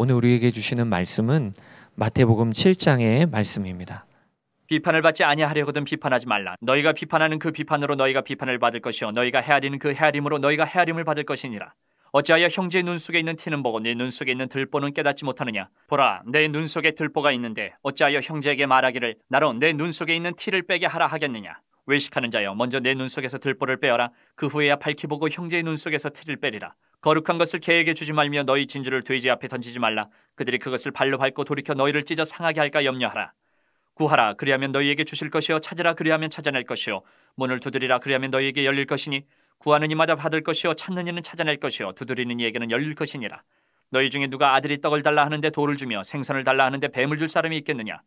오늘 우리에게 주시는 말씀은 마태복음 7장의 말씀입니다. 비판을 받지 아니하려거든 비판하지 말라. 너희가 비판하는 그 비판으로 너희가 비판을 받을 것이요 너희가 헤아리는 그 헤아림으로 너희가 헤아림을 받을 것이니라. 어찌하여 형제의 눈 속에 있는 티는 보고 내눈 속에 있는 들보는 깨닫지 못하느냐? 보라, 내 눈 속에 들보가 있는데 어찌하여 형제에게 말하기를 나로 내 눈 속에 있는 티를 빼게 하라 하겠느냐? 외식하는 자여 먼저 내 눈 속에서 들보를 빼어라 그 후에야 밝히 보고 형제의 눈 속에서 틀을 빼리라 거룩한 것을 개에게 주지 말며 너희 진주를 돼지 앞에 던지지 말라 그들이 그것을 발로 밟고 돌이켜 너희를 찢어 상하게 할까 염려하라 구하라 그리하면 너희에게 주실 것이요 찾으라 그리하면 찾아낼 것이요 문을 두드리라 그리하면 너희에게 열릴 것이니 구하는 이마다 받을 것이요 찾는 이는 찾아낼 것이요 두드리는 이에게는 열릴 것이니라 너희 중에 누가 아들이 떡을 달라 하는데 돌을 주며 생선을 달라 하는데 뱀을 줄 사람이 있겠느냐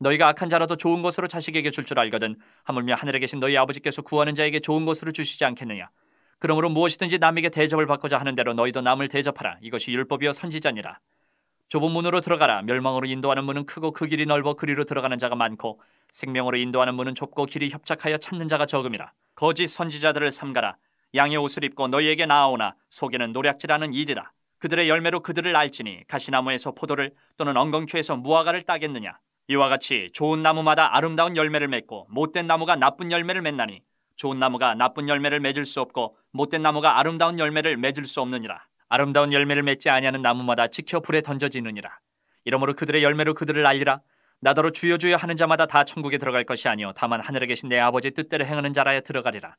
너희가 악한 자라도 좋은 것으로 자식에게 줄줄 줄 알거든 하물며 하늘에 계신 너희 아버지께서 구하는 자에게 좋은 것으로 주시지 않겠느냐 그러므로 무엇이든지 남에게 대접을 받고자 하는 대로 너희도 남을 대접하라 이것이 율법이여 선지자니라 좁은 문으로 들어가라 멸망으로 인도하는 문은 크고 그 길이 넓어 그리로 들어가는 자가 많고 생명으로 인도하는 문은 좁고 길이 협착하여 찾는 자가 적음이라 거짓 선지자들을 삼가라 양의 옷을 입고 너희에게 나아오나 속에는 노략질하는 일이라 그들의 열매로 그들을 알지니 가시나무에서 포도를 또는 엉겅퀴에서 무화과를 따겠느냐 이와 같이 좋은 나무마다 아름다운 열매를 맺고 못된 나무가 나쁜 열매를 맺나니 좋은 나무가 나쁜 열매를 맺을 수 없고 못된 나무가 아름다운 열매를 맺을 수 없느니라. 아름다운 열매를 맺지 아니하는 나무마다 지켜 불에 던져지느니라. 이러므로 그들의 열매로 그들을 알리라. 나더러 주여 주여 하는 자마다 다 천국에 들어갈 것이 아니요 다만 하늘에 계신 내 아버지 뜻대로 행하는 자라야 들어가리라.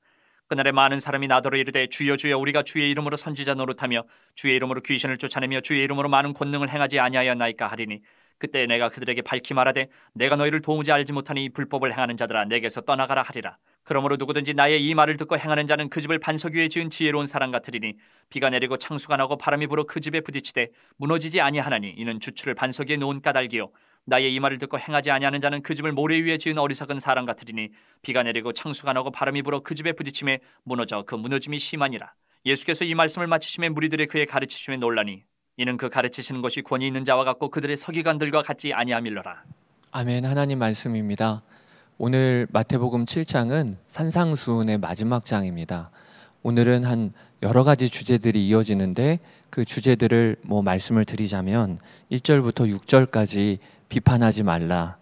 그날에 많은 사람이 나더러 이르되 주여 주여 우리가 주의 이름으로 선지자 노릇하며 주의 이름으로 귀신을 쫓아내며 주의 이름으로 많은 권능을 행하지 아니하였나이까 하리니 그때 내가 그들에게 밝히 말하되 내가 너희를 도무지 알지 못하니 불법을 행하는 자들아 내게서 떠나가라 하리라. 그러므로 누구든지 나의 이 말을 듣고 행하는 자는 그 집을 반석 위에 지은 지혜로운 사람 같으리니 비가 내리고 창수가 나고 바람이 불어 그 집에 부딪히되 무너지지 아니하나니 이는 주추를 반석 위에 놓은 까닭이요 나의 이 말을 듣고 행하지 아니하는 자는 그 집을 모래 위에 지은 어리석은 사람 같으리니 비가 내리고 창수가 나고 바람이 불어 그 집에 부딪힘에 무너져 그 무너짐이 심하니라 예수께서 이 말씀을 마치심에 무리들의 그의 가르치심에 논란이 이는 그 가르치시는 것이 권위 있는 자와 같고 그들의 서기관들과 같지 아니함밀러라 아멘 하나님 말씀입니다. 오늘 마태복음 7장은 산상수훈의 마지막 장입니다. 오늘은 한 여러 가지 주제들이 이어지는데 그 주제들을 뭐 말씀을 드리자면 1절부터 6절까지 비판하지 말라.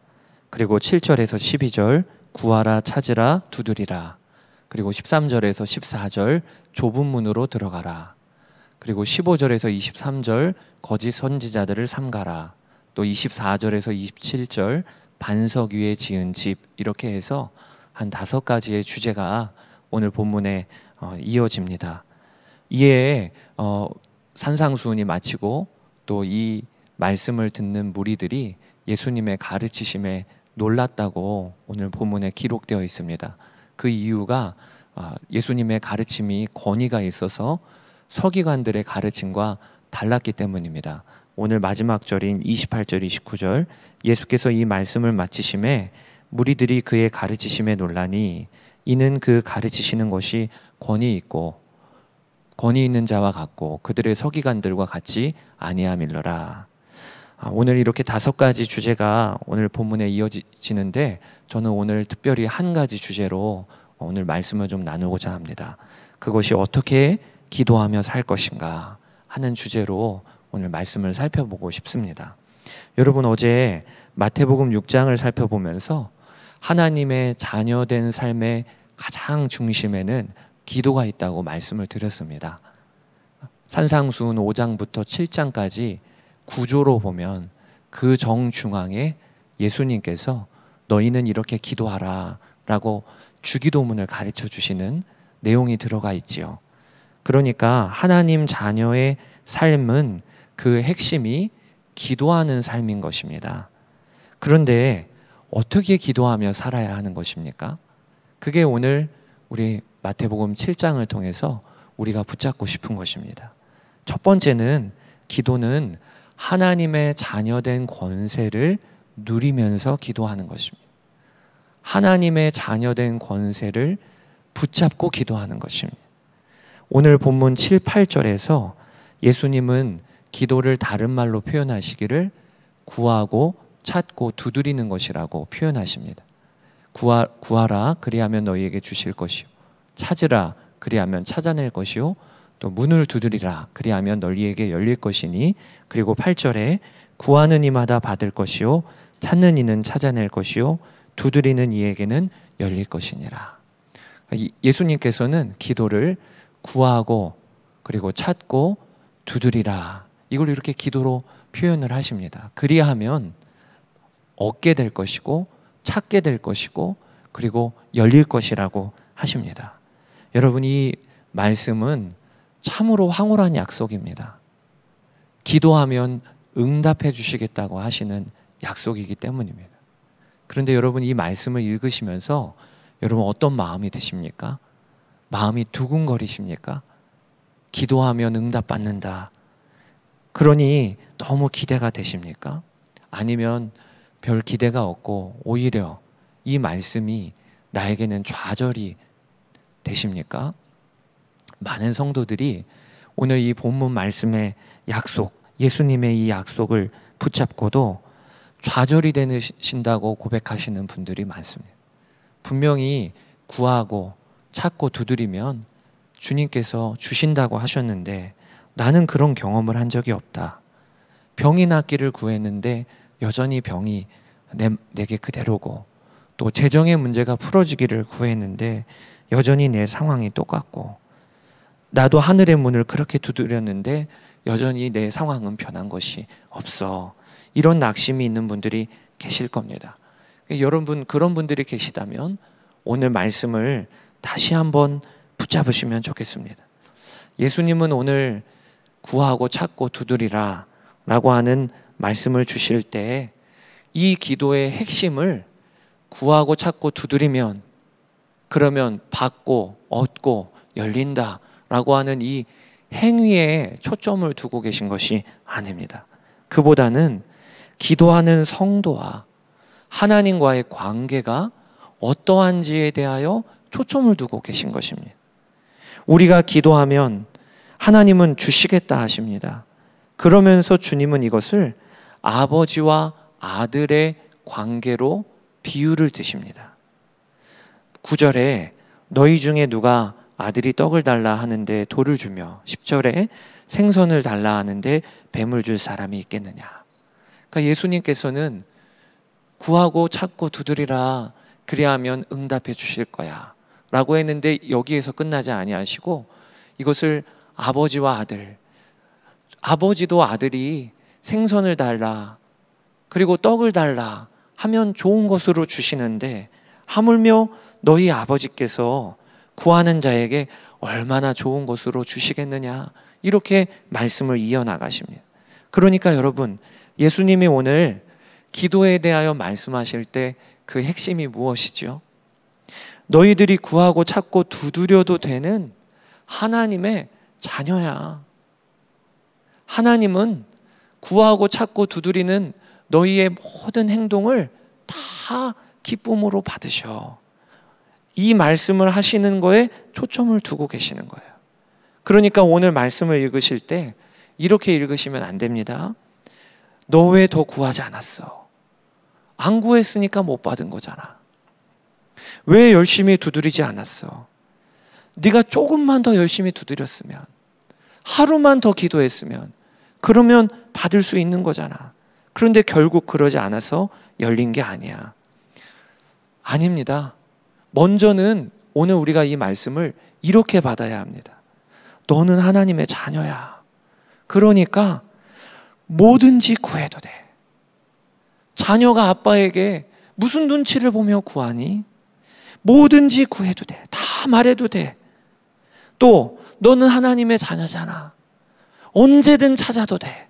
그리고 7절에서 12절 구하라 찾으라 두드리라. 그리고 13절에서 14절 좁은 문으로 들어가라. 그리고 15절에서 23절 거짓 선지자들을 삼가라. 또 24절에서 27절 반석 위에 지은 집 이렇게 해서 한 다섯 가지의 주제가 오늘 본문에 어, 이어집니다. 이에 어, 산상수훈이 마치고 또 이 말씀을 듣는 무리들이 예수님의 가르치심에 놀랐다고 오늘 본문에 기록되어 있습니다. 그 이유가 어, 예수님의 가르침이 권위가 있어서 서기관들의 가르침과 달랐기 때문입니다. 오늘 마지막 절인 28절, 29절 예수께서 이 말씀을 마치심에 무리들이 그의 가르치심에 논란이 이는 그 가르치시는 것이 권위 있고 권위 있는 자와 같고 그들의 서기관들과 같이 아니함일러라. 아, 오늘 이렇게 다섯 가지 주제가 오늘 본문에 이어지는데 저는 오늘 특별히 한 가지 주제로 오늘 말씀을 좀 나누고자 합니다. 그것이 어떻게 기도하며 살 것인가 하는 주제로 오늘 말씀을 살펴보고 싶습니다. 여러분 어제 마태복음 6장을 살펴보면서 하나님의 자녀된 삶의 가장 중심에는 기도가 있다고 말씀을 드렸습니다. 산상수 5장부터 7장까지 구조로 보면 그 정중앙에 예수님께서 너희는 이렇게 기도하라 라고 주기도문을 가르쳐 주시는 내용이 들어가 있지요. 그러니까 하나님 자녀의 삶은 그 핵심이 기도하는 삶인 것입니다. 그런데 어떻게 기도하며 살아야 하는 것입니까? 그게 오늘 우리 마태복음 7장을 통해서 우리가 붙잡고 싶은 것입니다. 첫 번째는 기도는 하나님의 자녀된 권세를 누리면서 기도하는 것입니다. 하나님의 자녀된 권세를 붙잡고 기도하는 것입니다. 오늘 본문 7, 8절에서 예수님은 기도를 다른 말로 표현하시기를 구하고 찾고 두드리는 것이라고 표현하십니다. 구하, 구하라 그리하면 너희에게 주실 것이요 찾으라 그리하면 찾아낼 것이요 또 문을 두드리라 그리하면 너희에게 열릴 것이니 그리고 8절에 구하는 이마다 받을 것이요 찾는 이는 찾아낼 것이요 두드리는 이에게는 열릴 것이니라. 예수님께서는 기도를 구하고 그리고 찾고 두드리라. 이걸 이렇게 기도로 표현을 하십니다. 그리하면 얻게 될 것이고 찾게 될 것이고 그리고 열릴 것이라고 하십니다. 여러분 이 말씀은 참으로 황홀한 약속입니다. 기도하면 응답해 주시겠다고 하시는 약속이기 때문입니다. 그런데 여러분 이 말씀을 읽으시면서 여러분 어떤 마음이 드십니까? 마음이 두근거리십니까? 기도하면 응답받는다. 그러니 너무 기대가 되십니까? 아니면 별 기대가 없고 오히려 이 말씀이 나에게는 좌절이 되십니까? 많은 성도들이 오늘 이 본문 말씀의 약속, 예수님의 이 약속을 붙잡고도 좌절이 되신다고 고백하시는 분들이 많습니다. 분명히 구하고 찾고 두드리면 주님께서 주신다고 하셨는데 나는 그런 경험을 한 적이 없다. 병이 낫기를 구했는데 여전히 병이 내, 내게 그대로고 또 재정의 문제가 풀어지기를 구했는데 여전히 내 상황이 똑같고 나도 하늘의 문을 그렇게 두드렸는데 여전히 내 상황은 변한 것이 없어. 이런 낙심이 있는 분들이 계실 겁니다. 여러분 그런 분들이 계시다면 오늘 말씀을 다시 한번 붙잡으시면 좋겠습니다. 예수님은 오늘 구하고 찾고 두드리라 라고 하는 말씀을 주실 때 이 기도의 핵심을 구하고 찾고 두드리면 그러면 받고 얻고 열린다 라고 하는 이 행위에 초점을 두고 계신 것이 아닙니다. 그보다는 기도하는 성도와 하나님과의 관계가 어떠한지에 대하여 초점을 두고 계신 것입니다. 우리가 기도하면 하나님은 주시겠다 하십니다. 그러면서 주님은 이것을 아버지와 아들의 관계로 비유를 드십니다. 9절에 너희 중에 누가 아들이 떡을 달라 하는데 돌을 주며 10절에 생선을 달라 하는데 뱀을 줄 사람이 있겠느냐. 그러니까 예수님께서는 구하고 찾고 두드리라 그리하면 응답해 주실 거야. 라고 했는데 여기에서 끝나지 아니하시고 이것을 아버지와 아들, 아버지도 아들이 생선을 달라, 그리고 떡을 달라 하면 좋은 것으로 주시는데 하물며 너희 아버지께서 구하는 자에게 얼마나 좋은 것으로 주시겠느냐 이렇게 말씀을 이어나가십니다. 그러니까 여러분 예수님이 오늘 기도에 대하여 말씀하실 때 그 핵심이 무엇이지요? 너희들이 구하고 찾고 두드려도 되는 하나님의 자녀야. 하나님은 구하고 찾고 두드리는 너희의 모든 행동을 다 기쁨으로 받으셔. 이 말씀을 하시는 거에 초점을 두고 계시는 거예요. 그러니까 오늘 말씀을 읽으실 때 이렇게 읽으시면 안 됩니다. 너 왜 더 구하지 않았어? 안 구했으니까 못 받은 거잖아. 왜 열심히 두드리지 않았어? 네가 조금만 더 열심히 두드렸으면 하루만 더 기도했으면 그러면 받을 수 있는 거잖아. 그런데 결국 그러지 않아서 열린 게 아니야. 아닙니다. 먼저는 오늘 우리가 이 말씀을 이렇게 받아야 합니다. 너는 하나님의 자녀야. 그러니까 뭐든지 구해도 돼. 자녀가 아빠에게 무슨 눈치를 보며 구하니? 뭐든지 구해도 돼. 다 말해도 돼. 또 너는 하나님의 자녀잖아. 언제든 찾아도 돼.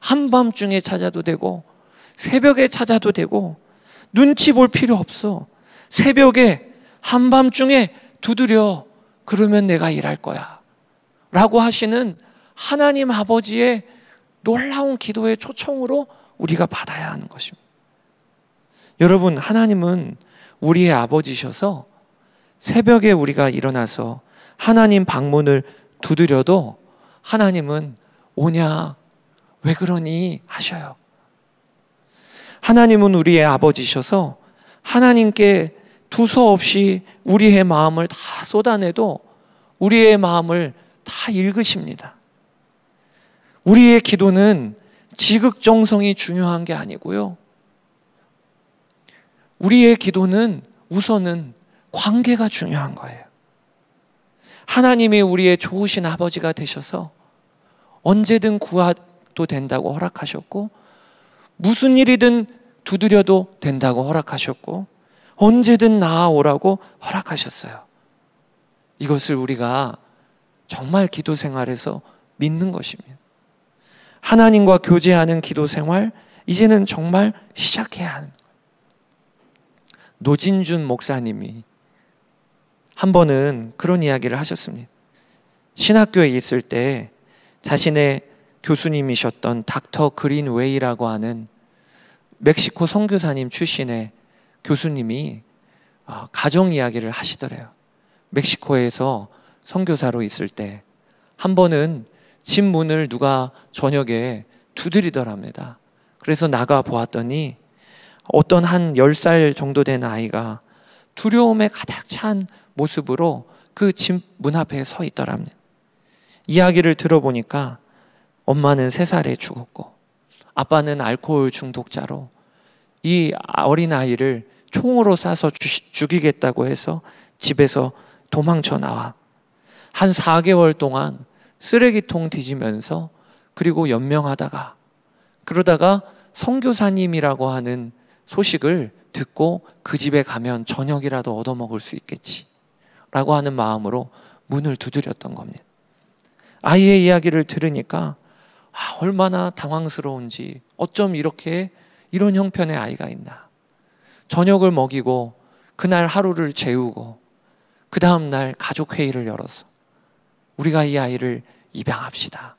한밤중에 찾아도 되고 새벽에 찾아도 되고 눈치 볼 필요 없어. 새벽에 한밤중에 두드려 그러면 내가 일할 거야. 라고 하시는 하나님 아버지의 놀라운 기도의 초청으로 우리가 받아야 하는 것입니다. 여러분, 하나님은 우리의 아버지셔서 새벽에 우리가 일어나서 하나님 방문을 두드려도 하나님은 오냐, 왜 그러니 하셔요. 하나님은 우리의 아버지셔서 하나님께 두서없이 우리의 마음을 다 쏟아내도 우리의 마음을 다 읽으십니다. 우리의 기도는 지극정성이 중요한 게 아니고요. 우리의 기도는 우선은 관계가 중요한 거예요. 하나님이 우리의 좋으신 아버지가 되셔서 언제든 구하도 된다고 허락하셨고 무슨 일이든 두드려도 된다고 허락하셨고 언제든 나아오라고 허락하셨어요. 이것을 우리가 정말 기도 생활에서 믿는 것입니다. 하나님과 교제하는 기도 생활 이제는 정말 시작해야 하는 노진준 목사님이 한 번은 그런 이야기를 하셨습니다. 신학교에 있을 때 자신의 교수님이셨던 닥터 그린웨이라고 하는 멕시코 선교사님 출신의 교수님이 아, 가정 이야기를 하시더래요. 멕시코에서 선교사로 있을 때 한 번은 집 문을 누가 저녁에 두드리더랍니다. 그래서 나가 보았더니 어떤 한 10살 정도 된 아이가 두려움에 가득 찬 모습으로 그 집 문 앞에 서 있더랍니다. 이야기를 들어보니까 엄마는 3살에 죽었고 아빠는 알코올 중독자로 이 어린아이를 총으로 쏴서 죽이겠다고 해서 집에서 도망쳐 나와 한 4개월 동안 쓰레기통 뒤지면서 그리고 연명하다가 그러다가 성교사님이라고 하는 소식을 듣고 그 집에 가면 저녁이라도 얻어먹을 수 있겠지. 라고 하는 마음으로 문을 두드렸던 겁니다. 아이의 이야기를 들으니까 아, 얼마나 당황스러운지 어쩜 이렇게 이런 형편의 아이가 있나. 저녁을 먹이고 그날 하루를 재우고 그 다음날 가족회의를 열어서 우리가 이 아이를 입양합시다.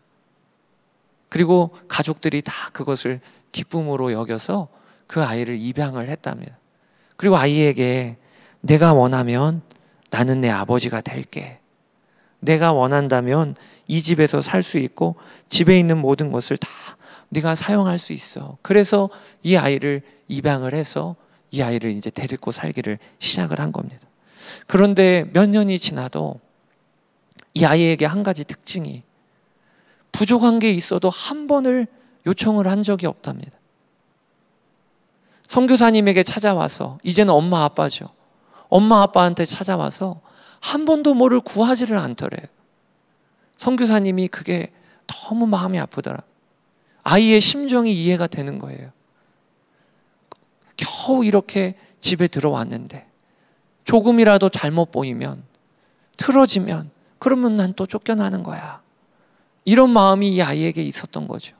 그리고 가족들이 다 그것을 기쁨으로 여겨서 그 아이를 입양을 했답니다. 그리고 아이에게 내가 원하면 나는 내 아버지가 될게. 내가 원한다면 이 집에서 살 수 있고 집에 있는 모든 것을 다 네가 사용할 수 있어. 그래서 이 아이를 입양을 해서 이 아이를 이제 데리고 살기를 시작을 한 겁니다. 그런데 몇 년이 지나도 이 아이에게 한 가지 특징이 부족한 게 있어도 한 번을 요청을 한 적이 없답니다. 성교사님에게 찾아와서 이제는 엄마 아빠죠. 엄마 아빠한테 찾아와서 한 번도 뭐를 구하지를 않더래. 요성교사님이 그게 너무 마음이 아프더라. 아이의 심정이 이해가 되는 거예요. 겨우 이렇게 집에 들어왔는데 조금이라도 잘못 보이면 틀어지면 그러면 난 또 쫓겨나는 거야. 이런 마음이 이 아이에게 있었던 거죠.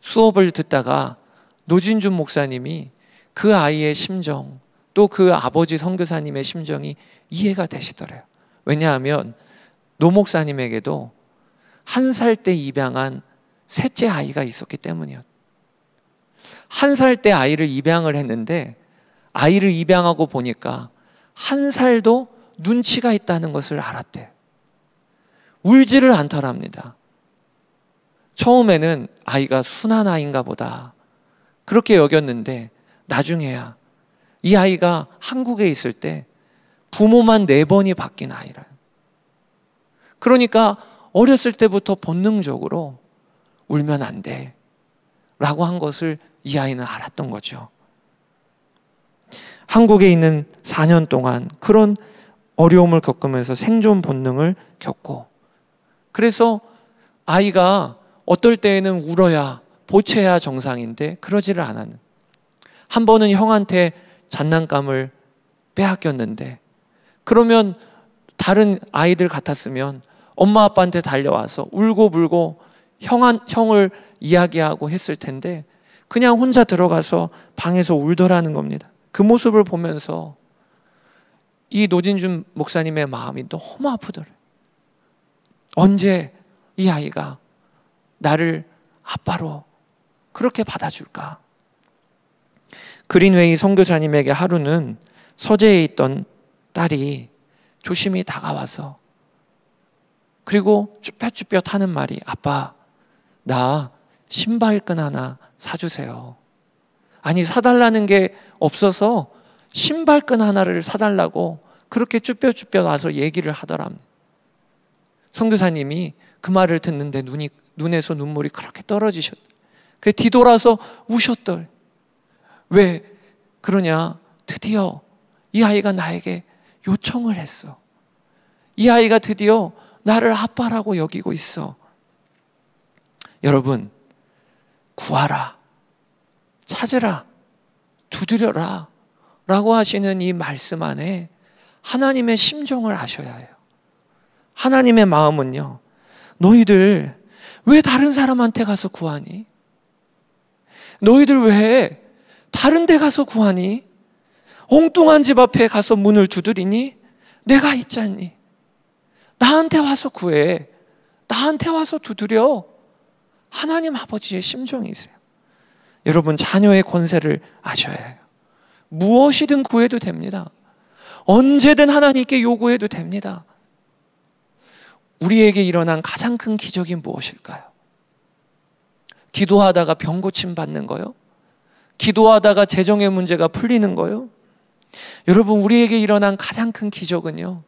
수업을 듣다가 노진준 목사님이 그 아이의 심정 또 그 아버지 선교사님의 심정이 이해가 되시더래요. 왜냐하면 노 목사님에게도 한 살 때 입양한 셋째 아이가 있었기 때문이었. 한살 때 아이를 입양을 했는데 아이를 입양하고 보니까 한 살도 눈치가 있다는 것을 알았대. 울지를 않더랍니다. 처음에는 아이가 순한 아이인가 보다. 그렇게 여겼는데 나중에야 이 아이가 한국에 있을 때 부모만 네 번이 바뀐 아이라. 그러니까 어렸을 때부터 본능적으로 울면 안 돼. 라고 한 것을 이 아이는 알았던 거죠. 한국에 있는 4년 동안 그런 어려움을 겪으면서 생존 본능을 겪고 그래서 아이가 어떨 때에는 울어야 보채야 정상인데 그러지를 않았는. 한 번은 형한테 장난감을 빼앗겼는데 그러면 다른 아이들 같았으면 엄마 아빠한테 달려와서 울고 불고 형한 형을 이야기하고 했을 텐데 그냥 혼자 들어가서 방에서 울더라는 겁니다. 그 모습을 보면서 이 노진준 목사님의 마음이 너무 아프더래요. 언제 이 아이가 나를 아빠로 그렇게 받아줄까? 그린웨이 선교사님에게 하루는 서재에 있던 딸이 조심히 다가와서 그리고 쭈뼛쭈뼛 하는 말이 아빠 나 신발끈 하나 사주세요. 아니 사달라는 게 없어서 신발끈 하나를 사달라고 그렇게 쭈뼛쭈뼛 와서 얘기를 하더랍니다. 선교사님이 그 말을 듣는데 눈이 눈에서 눈물이 그렇게 떨어지셨다. 그 뒤돌아서 우셨덜. 왜 그러냐? 드디어 이 아이가 나에게 요청을 했어. 이 아이가 드디어 나를 아빠라고 여기고 있어. 여러분, 구하라. 찾으라. 두드려라. 라고 하시는 이 말씀 안에 하나님의 심정을 아셔야 해요. 하나님의 마음은요, 너희들 왜 다른 사람한테 가서 구하니? 너희들 왜 다른 데 가서 구하니? 엉뚱한 집 앞에 가서 문을 두드리니? 내가 있잖니. 나한테 와서 구해. 나한테 와서 두드려. 하나님 아버지의 심정이세요. 여러분, 자녀의 권세를 아셔야 해요. 무엇이든 구해도 됩니다. 언제든 하나님께 요구해도 됩니다. 우리에게 일어난 가장 큰 기적이 무엇일까요? 기도하다가 병 고침 받는 거요? 기도하다가 재정의 문제가 풀리는 거요? 여러분, 우리에게 일어난 가장 큰 기적은요,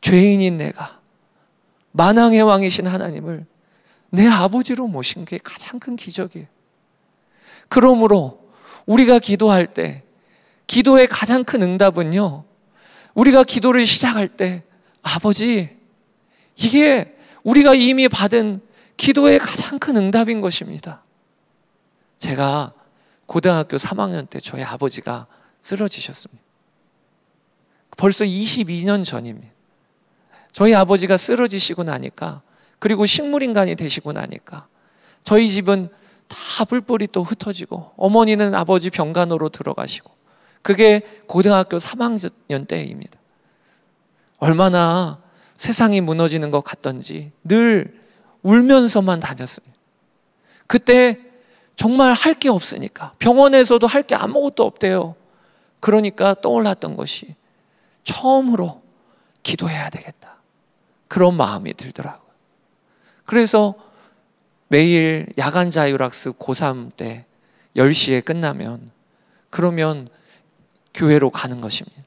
죄인인 내가, 만왕의 왕이신 하나님을 내 아버지로 모신 게 가장 큰 기적이에요. 그러므로 우리가 기도할 때, 기도의 가장 큰 응답은요, 우리가 기도를 시작할 때, 아버지, 이게 우리가 이미 받은 기도의 가장 큰 응답인 것입니다. 제가 고등학교 3학년 때 저희 아버지가 쓰러지셨습니다. 벌써 22년 전입니다. 저희 아버지가 쓰러지시고 나니까 그리고 식물인간이 되시고 나니까 저희 집은 다 뿔뿔이 또 흩어지고 어머니는 아버지 병간호로 들어가시고 그게 고등학교 3학년 때입니다. 얼마나 세상이 무너지는 것 같던지 늘 울면서만 다녔습니다. 그때 정말 할 게 없으니까 병원에서도 할 게 아무것도 없대요. 그러니까 떠올랐던 것이 처음으로 기도해야 되겠다. 그런 마음이 들더라고요. 그래서 매일 야간 자율학습 고3 때 10시에 끝나면 그러면 교회로 가는 것입니다.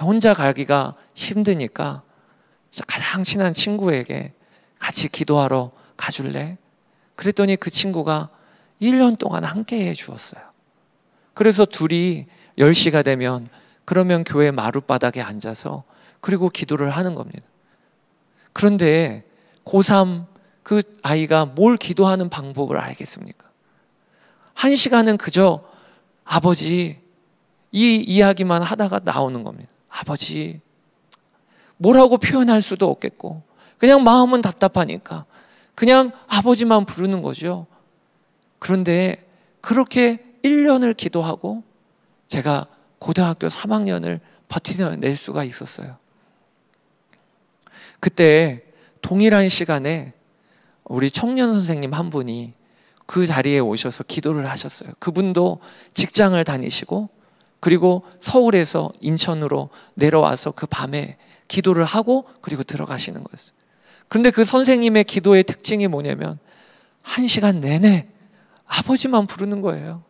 혼자 가기가 힘드니까 가장 친한 친구에게 같이 기도하러 가줄래? 그랬더니 그 친구가 1년 동안 함께 해 주었어요. 그래서 둘이 10시가 되면 그러면 교회 마룻바닥에 앉아서 그리고 기도를 하는 겁니다. 그런데 고3 그 아이가 뭘 기도하는 방법을 알겠습니까? 한 시간은 그저 아버지 이 이야기만 하다가 나오는 겁니다. 아버지 뭐라고 표현할 수도 없겠고 그냥 마음은 답답하니까. 그냥 아버지만 부르는 거죠. 그런데 그렇게 1년을 기도하고 제가 고등학교 3학년을 버티낼 수가 있었어요. 그때 동일한 시간에 우리 청년 선생님 한 분이 그 자리에 오셔서 기도를 하셨어요. 그분도 직장을 다니시고 그리고 서울에서 인천으로 내려와서 그 밤에 기도를 하고 그리고 들어가시는 거였어요. 근데 그 선생님의 기도의 특징이 뭐냐면 한 시간 내내 아버지만 부르는 거예요.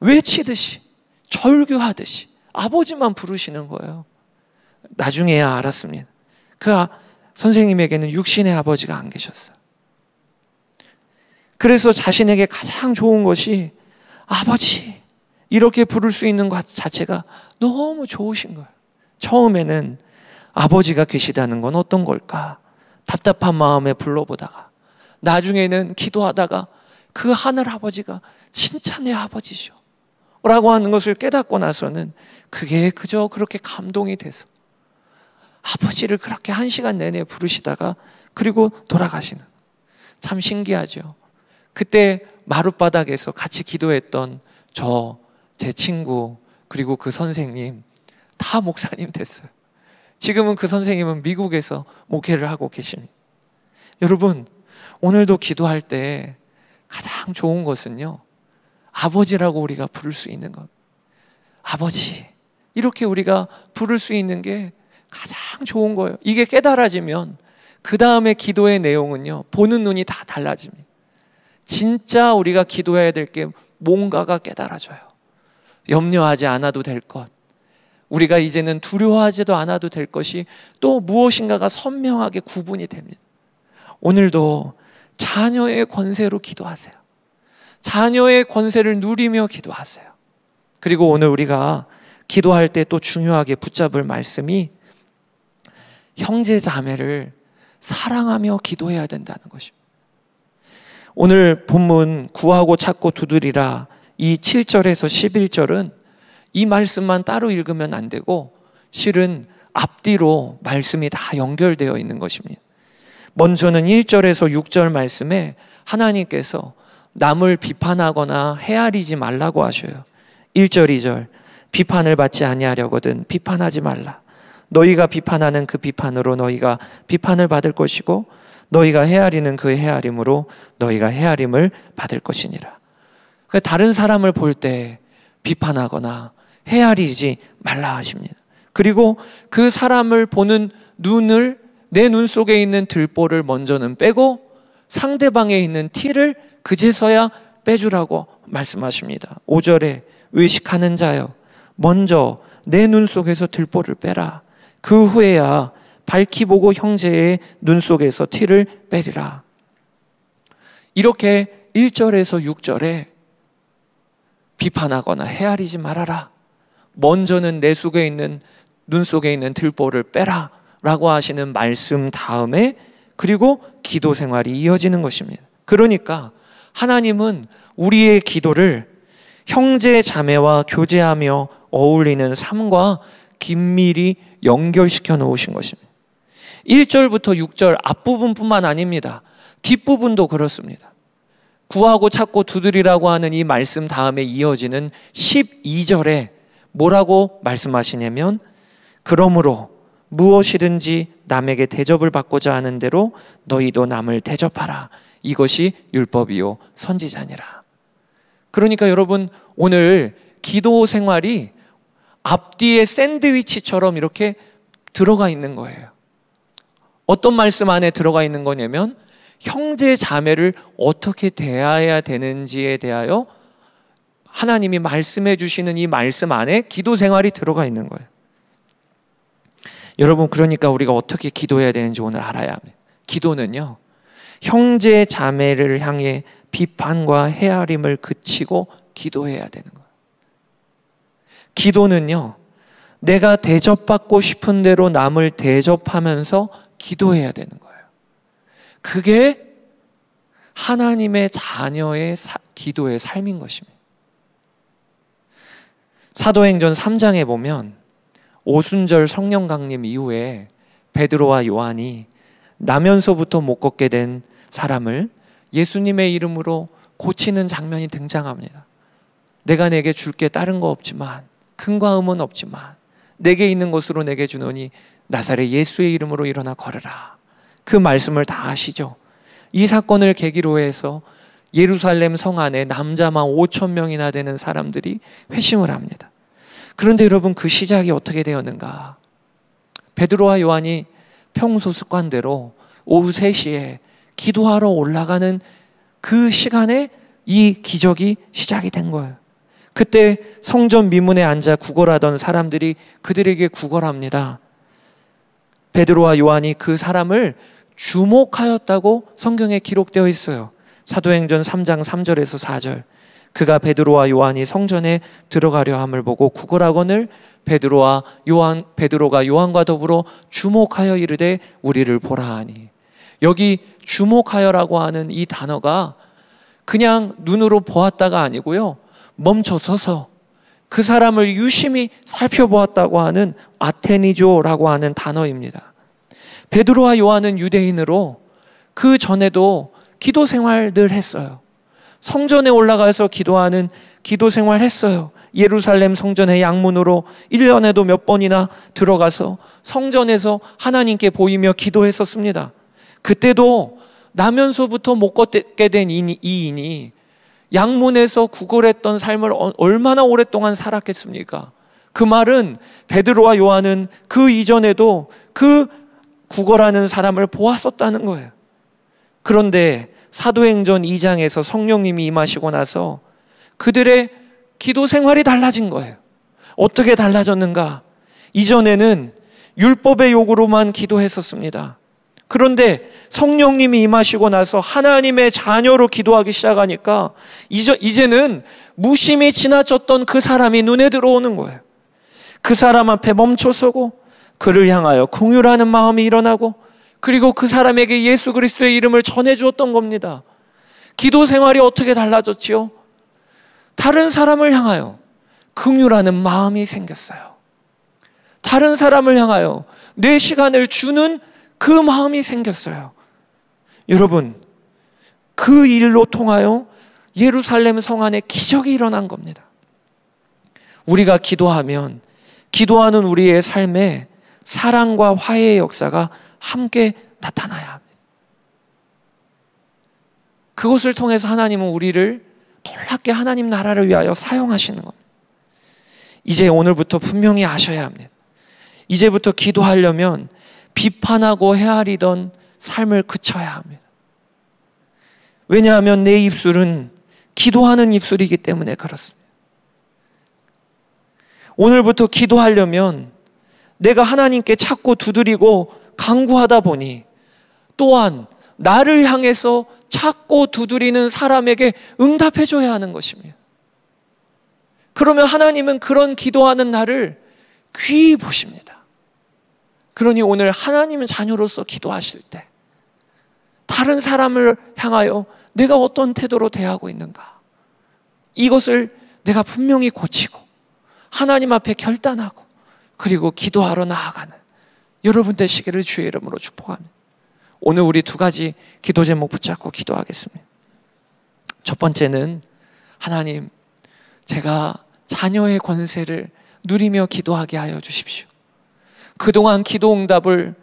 외치듯이 절규하듯이 아버지만 부르시는 거예요. 나중에야 아, 알았습니다. 그 아, 선생님에게는 육신의 아버지가 안 계셨어요. 그래서 자신에게 가장 좋은 것이 아버지 이렇게 부를 수 있는 것 자체가 너무 좋으신 거예요. 처음에는 아버지가 계시다는 건 어떤 걸까? 답답한 마음에 불러보다가 나중에는 기도하다가 그 하늘 아버지가 진짜 내 아버지죠. 라고 하는 것을 깨닫고 나서는 그게 그저 그렇게 감동이 돼서 아버지를 그렇게 한 시간 내내 부르시다가 그리고 돌아가시는 참 신기하죠. 그때 마룻바닥에서 같이 기도했던 저, 제 친구, 그리고 그 선생님 다 목사님 됐어요. 지금은 그 선생님은 미국에서 목회를 하고 계십니다. 여러분, 오늘도 기도할 때 가장 좋은 것은요, 아버지라고 우리가 부를 수 있는 것. 아버지. 이렇게 우리가 부를 수 있는 게 가장 좋은 거예요. 이게 깨달아지면 그 다음에 기도의 내용은요, 보는 눈이 다 달라집니다. 진짜 우리가 기도해야 될 게 뭔가가 깨달아져요. 염려하지 않아도 될 것, 우리가 이제는 두려워하지도 않아도 될 것이 또 무엇인가가 선명하게 구분이 됩니다. 오늘도 자녀의 권세로 기도하세요. 자녀의 권세를 누리며 기도하세요. 그리고 오늘 우리가 기도할 때 또 중요하게 붙잡을 말씀이 형제 자매를 사랑하며 기도해야 된다는 것입니다. 오늘 본문 구하고 찾고 두드리라 이 7절에서 11절은 이 말씀만 따로 읽으면 안 되고 실은 앞뒤로 말씀이 다 연결되어 있는 것입니다. 먼저는 1절에서 6절 말씀에 하나님께서 남을 비판하거나 헤아리지 말라고 하셔요. 1절 2절 비판을 받지 아니하려거든 비판하지 말라. 너희가 비판하는 그 비판으로 너희가 비판을 받을 것이고 너희가 헤아리는 그 헤아림으로 너희가 헤아림을 받을 것이니라. 그 다른 사람을 볼 때 비판하거나 헤아리지 말라 하십니다. 그리고 그 사람을 보는 눈을 내 눈 속에 있는 들보를 먼저는 빼고 상대방에 있는 티를 그제서야 빼주라고 말씀하십니다. 5절에 의식하는 자여 먼저 내 눈 속에서 들보를 빼라. 그 후에야 밝히 보고 형제의 눈 속에서 티를 빼리라. 이렇게 1절에서 6절에 비판하거나 헤아리지 말아라. 먼저는 내 속에 있는 눈 속에 있는 들보를 빼라 라고 하시는 말씀 다음에 그리고 기도 생활이 이어지는 것입니다. 그러니까 하나님은 우리의 기도를 형제 자매와 교제하며 어울리는 삶과 긴밀히 연결시켜 놓으신 것입니다. 1절부터 6절 앞부분뿐만 아닙니다. 뒷부분도 그렇습니다. 구하고 찾고 두드리라고 하는 이 말씀 다음에 이어지는 12절에 뭐라고 말씀하시냐면 그러므로 무엇이든지 남에게 대접을 받고자 하는 대로 너희도 남을 대접하라. 이것이 율법이요 선지자니라. 그러니까 여러분 오늘 기도 생활이 앞뒤에 샌드위치처럼 이렇게 들어가 있는 거예요. 어떤 말씀 안에 들어가 있는 거냐면 형제 자매를 어떻게 대해야 되는지에 대하여 하나님이 말씀해 주시는 이 말씀 안에 기도 생활이 들어가 있는 거예요. 여러분, 그러니까 우리가 어떻게 기도해야 되는지 오늘 알아야 합니다. 기도는요, 형제 자매를 향해 비판과 헤아림을 그치고 기도해야 되는 거예요. 기도는요, 내가 대접받고 싶은 대로 남을 대접하면서 기도해야 되는 거예요. 그게 하나님의 자녀의 사, 기도의 삶인 것입니다. 사도행전 3장에 보면 오순절 성령 강림 이후에 베드로와 요한이 나면서부터 못 걷게 된 사람을 예수님의 이름으로 고치는 장면이 등장합니다. 내가 내게 줄 게 다른 거 없지만 큰 과음은 없지만 내게 있는 것으로 내게 주노니 나사렛 예수의 이름으로 일어나 걸으라. 그 말씀을 다 아시죠? 이 사건을 계기로 해서 예루살렘 성 안에 남자만 5천 명이나 되는 사람들이 회심을 합니다. 그런데 여러분 그 시작이 어떻게 되었는가? 베드로와 요한이 평소 습관대로 오후 3시에 기도하러 올라가는 그 시간에 이 기적이 시작이 된 거예요. 그때 성전 미문에 앉아 구걸하던 사람들이 그들에게 구걸합니다. 베드로와 요한이 그 사람을 주목하였다고 성경에 기록되어 있어요. 사도행전 3장 3절에서 4절 그가 베드로와 요한이 성전에 들어가려 함을 보고 구걸하거늘 베드로와 요한 베드로가 요한과 더불어 주목하여 이르되 우리를 보라 하니 여기 주목하여라고 하는 이 단어가 그냥 눈으로 보았다가 아니고요. 멈춰 서서 그 사람을 유심히 살펴보았다고 하는 아테니조라고 하는 단어입니다. 베드로와 요한은 유대인으로 그 전에도 기도 생활 늘 했어요. 성전에 올라가서 기도하는 기도 생활 했어요. 예루살렘 성전의 양문으로 1년에도 몇 번이나 들어가서 성전에서 하나님께 보이며 기도했었습니다. 그때도 나면서부터 못 걷게 된 이인이 양문에서 구걸했던 삶을 얼마나 오랫동안 살았겠습니까? 그 말은 베드로와 요한은 그 이전에도 그 구걸하는 사람을 보았었다는 거예요. 그런데 사도행전 2장에서 성령님이 임하시고 나서 그들의 기도 생활이 달라진 거예요. 어떻게 달라졌는가? 이전에는 율법의 욕으로만 기도했었습니다. 그런데 성령님이 임하시고 나서 하나님의 자녀로 기도하기 시작하니까 이제, 이제는 무심히 지나쳤던 그 사람이 눈에 들어오는 거예요. 그 사람 앞에 멈춰서고 그를 향하여 궁유라는 마음이 일어나고 그리고 그 사람에게 예수 그리스도의 이름을 전해 주었던 겁니다. 기도 생활이 어떻게 달라졌지요? 다른 사람을 향하여 긍휼하는 마음이 생겼어요. 다른 사람을 향하여 내 시간을 주는 그 마음이 생겼어요. 여러분, 그 일로 통하여 예루살렘 성 안에 기적이 일어난 겁니다. 우리가 기도하면 기도하는 우리의 삶에 사랑과 화해의 역사가 함께 나타나야 합니다. 그것을 통해서 하나님은 우리를 놀랍게 하나님 나라를 위하여 사용하시는 겁니다. 이제 오늘부터 분명히 아셔야 합니다. 이제부터 기도하려면 비판하고 헤아리던 삶을 그쳐야 합니다. 왜냐하면 내 입술은 기도하는 입술이기 때문에 그렇습니다. 오늘부터 기도하려면 내가 하나님께 찾고 두드리고 강구하다 보니 또한 나를 향해서 찾고 두드리는 사람에게 응답해 줘야 하는 것입니다. 그러면 하나님은 그런 기도하는 나를 귀히 보십니다. 그러니 오늘 하나님은 자녀로서 기도하실 때 다른 사람을 향하여 내가 어떤 태도로 대하고 있는가 이것을 내가 분명히 고치고 하나님 앞에 결단하고 그리고 기도하러 나아가는 여러분 되시기를 주의 이름으로 축복합니다. 오늘 우리 두 가지 기도 제목 붙잡고 기도하겠습니다. 첫 번째는 하나님, 제가 자녀의 권세를 누리며 기도하게 하여 주십시오. 그동안 기도 응답을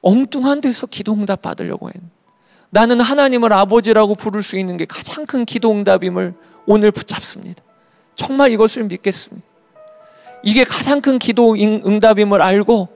엉뚱한 데서 기도 응답 받으려고 했는데 나는 하나님을 아버지라고 부를 수 있는 게 가장 큰 기도 응답임을 오늘 붙잡습니다. 정말 이것을 믿겠습니다. 이게 가장 큰 기도 응답임을 알고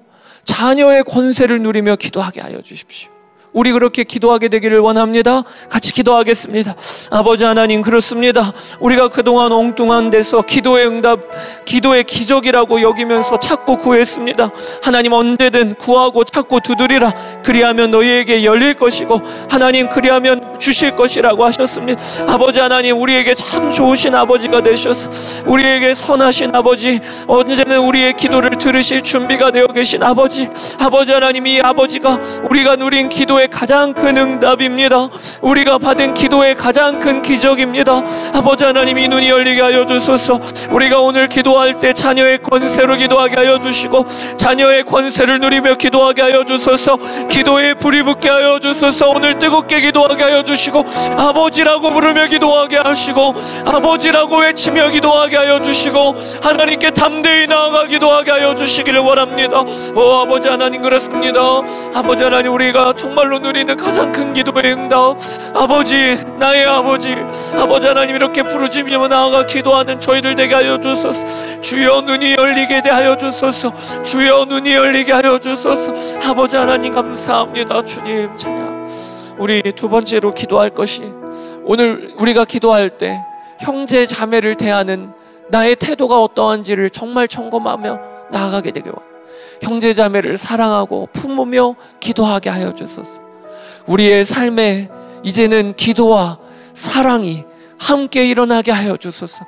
자녀의 권세를 누리며 기도하게 하여 주십시오. 우리 그렇게 기도하게 되기를 원합니다. 같이 기도하겠습니다. 아버지 하나님 그렇습니다. 우리가 그동안 엉뚱한 데서 기도의 응답, 기도의 기적이라고 여기면서 찾고 구했습니다. 하나님 언제든 구하고 찾고 두드리라. 그리하면 너희에게 열릴 것이고 하나님 그리하면 주실 것이라고 하셨습니다. 아버지 하나님 우리에게 참 좋으신 아버지가 되셔서 우리에게 선하신 아버지 언제는 우리의 기도를 들으실 준비가 되어 계신 아버지 아버지 하나님 이 아버지가 우리가 누린 기도 기도의 가장 큰 응답입니다. 우리가 받은 기도의 가장 큰 기적입니다. 아버지 하나님 이 눈이 열리게 하여 주소서. 우리가 오늘 기도할 때 자녀의 권세로 기도하게 하여 주시고 자녀의 권세를 누리며 기도하게 하여 주소서. 기도에 불이 붙게 하여 주소서. 오늘 뜨겁게 기도하게 하여 주시고 아버지라고 부르며 기도하게 하시고 아버지라고 외치며 기도하게 하여 주시고 하나님께 담대히 나아가 기도하게 하여 주시기를 원합니다. 오 아버지 하나님 그렇습니다. 아버지 하나님 우리가 정말 정말로 누리는 가장 큰 기도의 응답 아버지 나의 아버지 아버지 하나님 이렇게 부르짖며 으 나아가 기도하는 저희들 되게 하여 주소서 주여 눈이 열리게 되하여 주소서 주여 눈이 열리게 하여 주소서 아버지 하나님 감사합니다 주님 찬양 우리 두 번째로 기도할 것이 오늘 우리가 기도할 때 형제 자매를 대하는 나의 태도가 어떠한지를 정말 점검하며 나아가게 되길 원합니다 형제자매를 사랑하고 품으며 기도하게 하여 주소서. 우리의 삶에 이제는 기도와 사랑이 함께 일어나게 하여 주소서.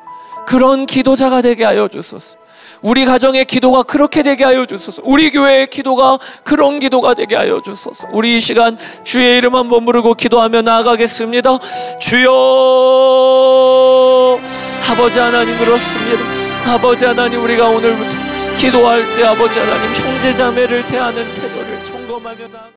그런 기도자가 되게 하여 주소서. 우리 가정의 기도가 그렇게 되게 하여 주소서. 우리 교회의 기도가 그런 기도가 되게 하여 주소서. 우리 이 시간 주의 이름 한번 부르고 기도하며 나아가겠습니다. 주여 아버지 하나님 그렇습니다. 아버지 하나님 우리가 오늘부터 기도할 때 아버지 하나님 형제자매를 대하는 태도를 점검하며 나